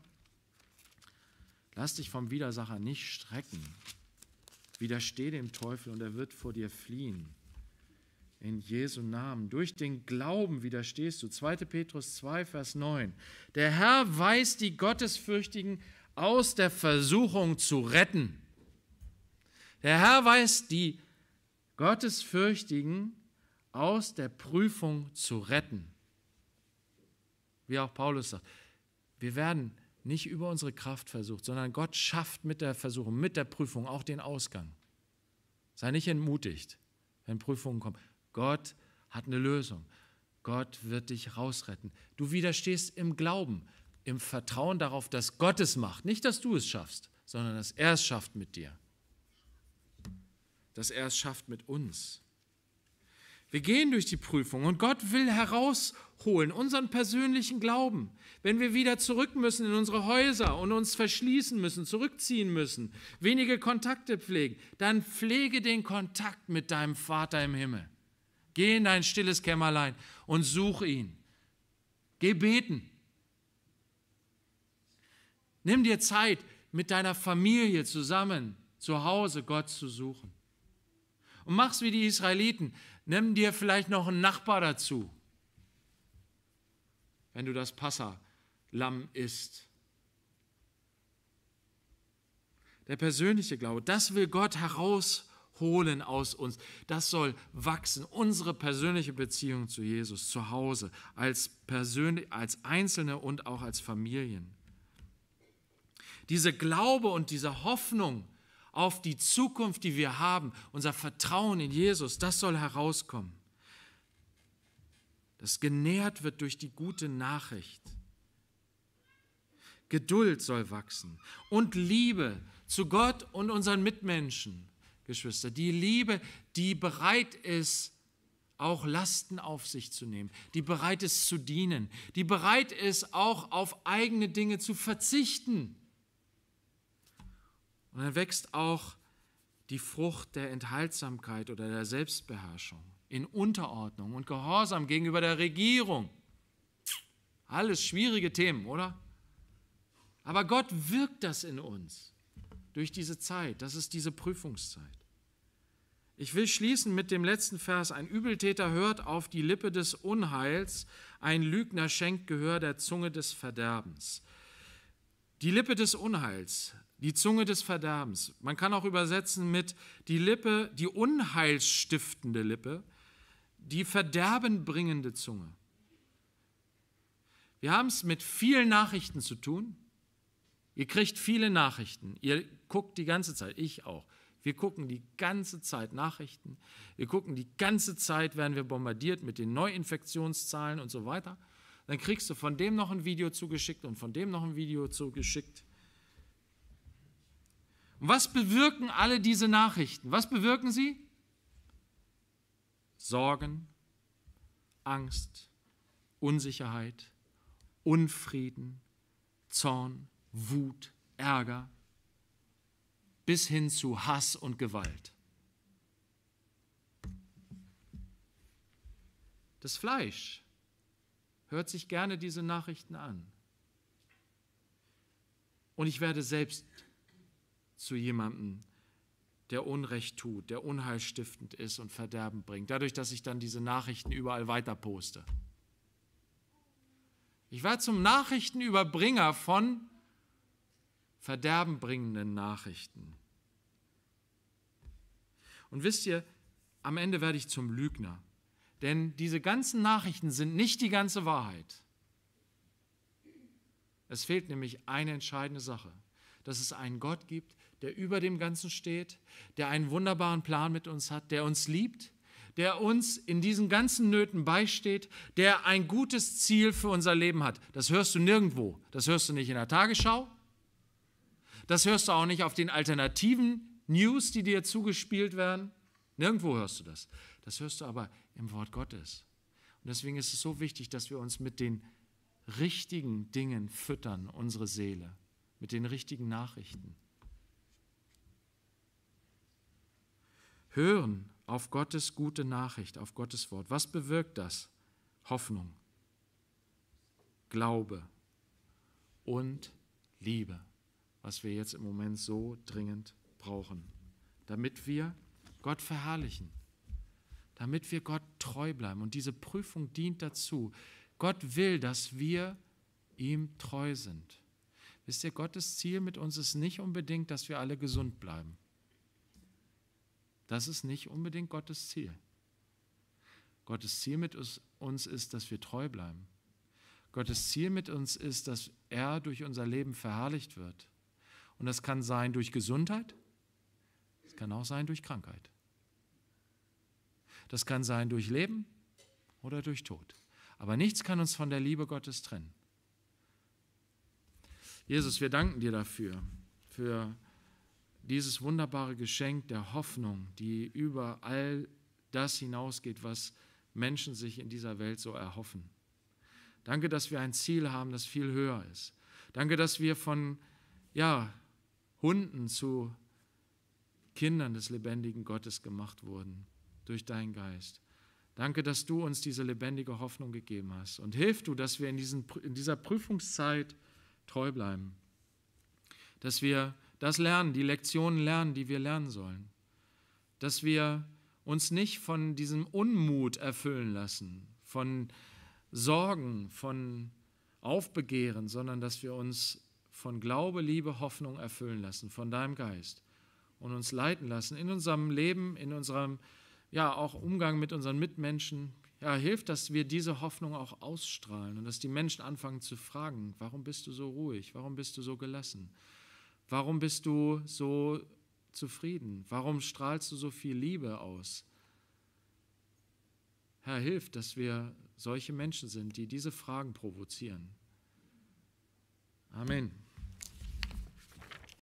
Lass dich vom Widersacher nicht strecken. Widersteh dem Teufel und er wird vor dir fliehen. In Jesu Namen. Durch den Glauben widerstehst du. 2. Petrus 2, Vers 9. Der Herr weiß die Gottesfürchtigen aus der Versuchung zu retten. Der Herr weiß die Gottesfürchtigen aus der Prüfung zu retten. Wie auch Paulus sagt, wir werden nicht über unsere Kraft versucht, sondern Gott schafft mit der Versuchung, mit der Prüfung auch den Ausgang. Sei nicht entmutigt, wenn Prüfungen kommen. Gott hat eine Lösung. Gott wird dich rausretten. Du widerstehst im Glauben, im Vertrauen darauf, dass Gott es macht. Nicht, dass du es schaffst, sondern dass er es schafft mit dir. Dass er es schafft mit uns. Wir gehen durch die Prüfung und Gott will herausholen unseren persönlichen Glauben. Wenn wir wieder zurück müssen in unsere Häuser und uns verschließen müssen, zurückziehen müssen, wenige Kontakte pflegen, dann pflege den Kontakt mit deinem Vater im Himmel. Geh in dein stilles Kämmerlein und such ihn. Geh beten. Nimm dir Zeit, mit deiner Familie zusammen zu Hause Gott zu suchen. Und mach's wie die Israeliten. Nimm dir vielleicht noch einen Nachbar dazu, wenn du das Passerlamm isst. Der persönliche Glaube, das will Gott herausholen aus uns. Das soll wachsen. Unsere persönliche Beziehung zu Jesus, zu Hause, als, persönlich, als Einzelne und auch als Familien. Diese Glaube und diese Hoffnung, auf die Zukunft, die wir haben, unser Vertrauen in Jesus, das soll herauskommen. Das genährt wird durch die gute Nachricht. Geduld soll wachsen und Liebe zu Gott und unseren Mitmenschen, Geschwister. Die Liebe, die bereit ist, auch Lasten auf sich zu nehmen, die bereit ist zu dienen, die bereit ist, auch auf eigene Dinge zu verzichten und dann wächst auch die Frucht der Enthaltsamkeit oder der Selbstbeherrschung in Unterordnung und Gehorsam gegenüber der Regierung. Alles schwierige Themen, oder? Aber Gott wirkt das in uns durch diese Zeit. Das ist diese Prüfungszeit. Ich will schließen mit dem letzten Vers. Ein Übeltäter hört auf die Lippe des Unheils, ein Lügner schenkt Gehör der Zunge des Verderbens. Die Lippe des Unheils, die Zunge des Verderbens. Man kann auch übersetzen mit die Lippe, die unheilsstiftende Lippe, die verderbenbringende Zunge. Wir haben es mit vielen Nachrichten zu tun. Ihr kriegt viele Nachrichten. Ihr guckt die ganze Zeit, ich auch. Wir gucken die ganze Zeit Nachrichten. Wir gucken die ganze Zeit, werden wir bombardiert mit den Neuinfektionszahlen und so weiter. Dann kriegst du von dem noch ein Video zugeschickt und von dem noch ein Video zugeschickt. Und was bewirken alle diese Nachrichten? Was bewirken sie? Sorgen, Angst, Unsicherheit, Unfrieden, Zorn, Wut, Ärger, bis hin zu Hass und Gewalt. Das Fleisch hört sich gerne diese Nachrichten an. Und ich werde selbst zu jemandem, der Unrecht tut, der unheilstiftend ist und Verderben bringt, dadurch, dass ich dann diese Nachrichten überall weiter poste. Ich war zum Nachrichtenüberbringer von verderbenbringenden Nachrichten. Und wisst ihr, am Ende werde ich zum Lügner. Denn diese ganzen Nachrichten sind nicht die ganze Wahrheit. Es fehlt nämlich eine entscheidende Sache, dass es einen Gott gibt, der über dem Ganzen steht, der einen wunderbaren Plan mit uns hat, der uns liebt, der uns in diesen ganzen Nöten beisteht, der ein gutes Ziel für unser Leben hat. Das hörst du nirgendwo. Das hörst du nicht in der Tagesschau. Das hörst du auch nicht auf den alternativen News, die dir zugespielt werden. Nirgendwo hörst du das. Das hörst du aber im Wort Gottes. Und deswegen ist es so wichtig, dass wir uns mit den richtigen Dingen füttern, unsere Seele, mit den richtigen Nachrichten. Hören auf Gottes gute Nachricht, auf Gottes Wort. Was bewirkt das? Hoffnung, Glaube und Liebe, was wir jetzt im Moment so dringend brauchen, damit wir Gott verherrlichen, damit wir Gott treu bleiben. Und diese Prüfung dient dazu. Gott will, dass wir ihm treu sind. Wisst ihr, Gottes Ziel mit uns ist nicht unbedingt, dass wir alle gesund bleiben. Das ist nicht unbedingt Gottes Ziel. Gottes Ziel mit uns ist, dass wir treu bleiben. Gottes Ziel mit uns ist, dass er durch unser Leben verherrlicht wird. Und das kann sein durch Gesundheit, es kann auch sein durch Krankheit. Das kann sein durch Leben oder durch Tod. Aber nichts kann uns von der Liebe Gottes trennen. Jesus, wir danken dir dafür, für dieses wunderbare Geschenk der Hoffnung, die über all das hinausgeht, was Menschen sich in dieser Welt so erhoffen. Danke, dass wir ein Ziel haben, das viel höher ist. Danke, dass wir von ja, Hunden zu Kindern des lebendigen Gottes gemacht wurden durch deinen Geist. Danke, dass du uns diese lebendige Hoffnung gegeben hast. Und hilf du, dass wir in, diesen, in dieser Prüfungszeit treu bleiben. Dass wir das lernen, die Lektionen lernen, die wir lernen sollen. Dass wir uns nicht von diesem Unmut erfüllen lassen, von Sorgen, von Aufbegehren, sondern dass wir uns von Glaube, Liebe, Hoffnung erfüllen lassen, von deinem Geist und uns leiten lassen in unserem Leben, in unserem ja auch Umgang mit unseren Mitmenschen. Ja, hilft, dass wir diese Hoffnung auch ausstrahlen und dass die Menschen anfangen zu fragen, warum bist du so ruhig? Warum bist du so gelassen? Warum bist du so zufrieden? Warum strahlst du so viel Liebe aus? Herr, hilf, dass wir solche Menschen sind, die diese Fragen provozieren. Amen.